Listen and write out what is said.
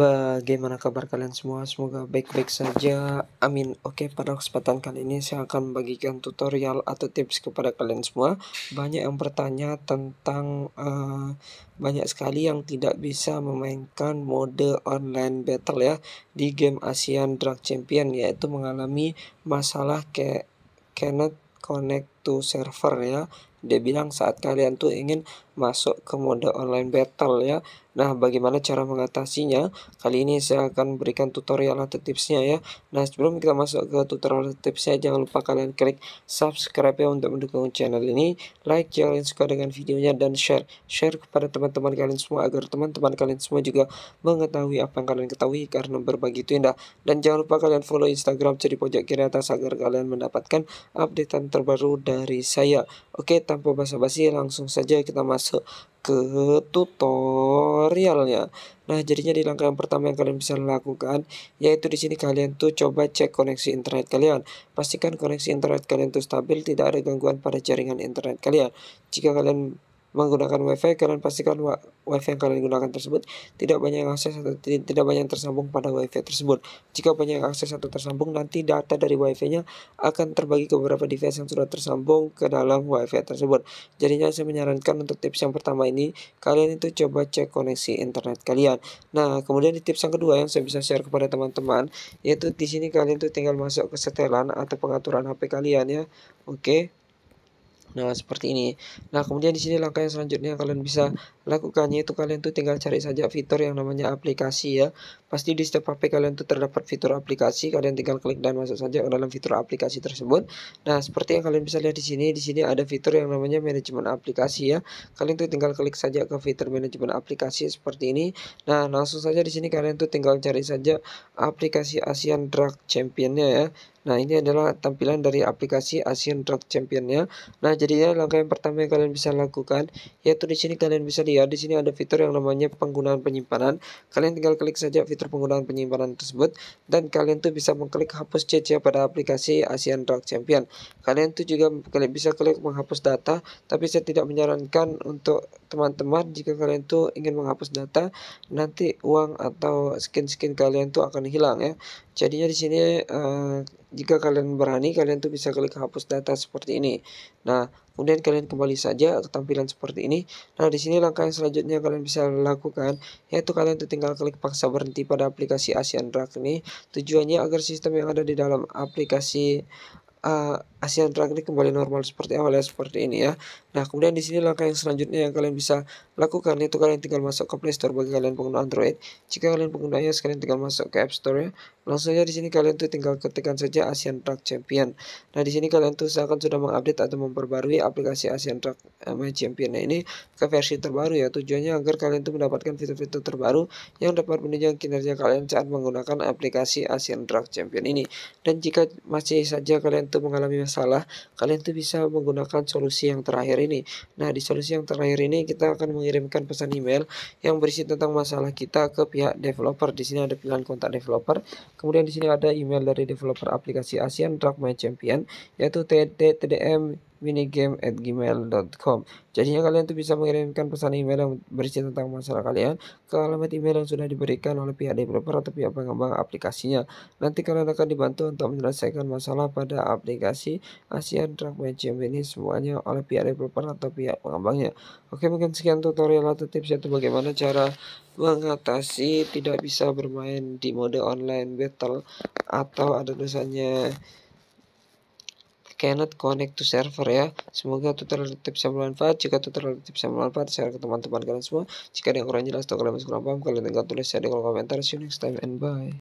Bagaimana kabar kalian semua? Semoga baik-baik saja. Amin. Oke, pada kesempatan kali ini saya akan membagikan tutorial atau tips kepada kalian semua. Banyak yang bertanya tentang uh, banyak sekali yang tidak bisa memainkan mode online battle ya di game Asian Drug Champion yaitu mengalami masalah kayak cannot connect to server ya. Dia bilang saat kalian tuh ingin masuk ke mode online battle ya. Nah, bagaimana cara mengatasinya? Kali ini saya akan berikan tutorial atau tipsnya ya. Nah, sebelum kita masuk ke tutorial atau tipsnya, jangan lupa kalian klik subscribe ya untuk mendukung channel ini. Like jika kalian suka dengan videonya dan share. Share kepada teman-teman kalian semua agar teman-teman kalian semua juga mengetahui apa yang kalian ketahui karena berbagi itu indah. Dan jangan lupa kalian follow Instagram jadi pojok kiri atas agar kalian mendapatkan update terbaru dari saya. Oke, tanpa basa-basi langsung saja kita masuk ke tutorialnya. Nah, jadinya di langkah yang pertama yang kalian bisa lakukan yaitu di sini kalian tuh coba cek koneksi internet kalian. Pastikan koneksi internet kalian tuh stabil, tidak ada gangguan pada jaringan internet kalian. Jika kalian menggunakan WiFi, kalian pastikan WiFi yang kalian gunakan tersebut tidak banyak yang akses atau tidak banyak yang tersambung pada WiFi tersebut. Jika banyak yang akses atau tersambung, nanti data dari WiFi-nya akan terbagi ke beberapa device yang sudah tersambung ke dalam WiFi tersebut. Jadinya saya menyarankan untuk tips yang pertama ini, kalian itu coba cek koneksi internet kalian. Nah, kemudian di tips yang kedua yang saya bisa share kepada teman-teman, yaitu di sini kalian tuh tinggal masuk ke setelan atau pengaturan HP kalian ya. Oke. Okay Nah, seperti ini. Nah, kemudian di sini langkah yang selanjutnya kalian bisa lakukannya itu kalian tuh tinggal cari saja fitur yang namanya aplikasi ya. Pasti di setiap HP kalian tuh terdapat fitur aplikasi, kalian tinggal klik dan masuk saja ke dalam fitur aplikasi tersebut. Nah, seperti yang kalian bisa lihat di sini, di sini ada fitur yang namanya manajemen aplikasi ya. Kalian tuh tinggal klik saja ke fitur manajemen aplikasi seperti ini. Nah, langsung saja di sini kalian tuh tinggal cari saja aplikasi ASEAN Drug Championnya ya. Nah, ini adalah tampilan dari aplikasi ASEAN Drug Championnya. Nah, jadinya langkah yang pertama yang kalian bisa lakukan yaitu di sini kalian bisa lihat di sini ada fitur yang namanya penggunaan penyimpanan. Kalian tinggal klik saja fitur fitur penggunaan penyimpanan tersebut dan kalian tuh bisa mengklik hapus CC pada aplikasi Asian Drag Champion. Kalian tuh juga kalian bisa klik menghapus data, tapi saya tidak menyarankan untuk teman-teman jika kalian tuh ingin menghapus data nanti uang atau skin-skin kalian tuh akan hilang ya. Jadinya di sini uh, jika kalian berani kalian tuh bisa klik hapus data seperti ini. Nah, kemudian kalian kembali saja ke tampilan seperti ini. Nah, di sini langkah yang selanjutnya kalian bisa lakukan yaitu kalian tuh tinggal klik paksa berhenti pada aplikasi Asian Drag ini. Tujuannya agar sistem yang ada di dalam aplikasi eh, ASEAN ini kembali normal seperti awalnya seperti ini ya. Nah, kemudian di sini langkah yang selanjutnya yang kalian bisa lakukan itu kalian tinggal masuk ke Play Store bagi kalian pengguna Android. Jika kalian pengguna iOS kalian tinggal masuk ke App Store ya. Langsung saja di sini kalian tuh tinggal ketikkan saja ASEAN Truck Champion. Nah, di sini kalian tuh seakan sudah mengupdate atau memperbarui aplikasi ASEAN Truck eh, My Champion. Nah, ini ke versi terbaru ya. Tujuannya agar kalian tuh mendapatkan fitur-fitur terbaru yang dapat menunjang kinerja kalian saat menggunakan aplikasi ASEAN Truck Champion ini. Dan jika masih saja kalian tuh mengalami salah, kalian tuh bisa menggunakan solusi yang terakhir ini. Nah, di solusi yang terakhir ini kita akan mengirimkan pesan email yang berisi tentang masalah kita ke pihak developer. Di sini ada pilihan kontak developer. Kemudian di sini ada email dari developer aplikasi ASEAN Drag My Champion yaitu tdtdm minigame at gmail.com jadinya kalian tuh bisa mengirimkan pesan email yang berisi tentang masalah kalian ke alamat email yang sudah diberikan oleh pihak developer atau pihak pengembang aplikasinya nanti kalian akan dibantu untuk menyelesaikan masalah pada aplikasi Asian Drug Museum ini semuanya oleh pihak developer atau pihak pengembangnya oke mungkin sekian tutorial atau tips yaitu bagaimana cara mengatasi tidak bisa bermain di mode online battle atau ada dosanya cannot connect to server ya. Semoga tutorial tips bisa bermanfaat. Jika tutorial tips bisa bermanfaat, share ke teman-teman kalian semua. Jika ada yang kurang jelas atau kalian masih kurang paham, kalian tinggal tulis di kolom komentar. See you next time and bye.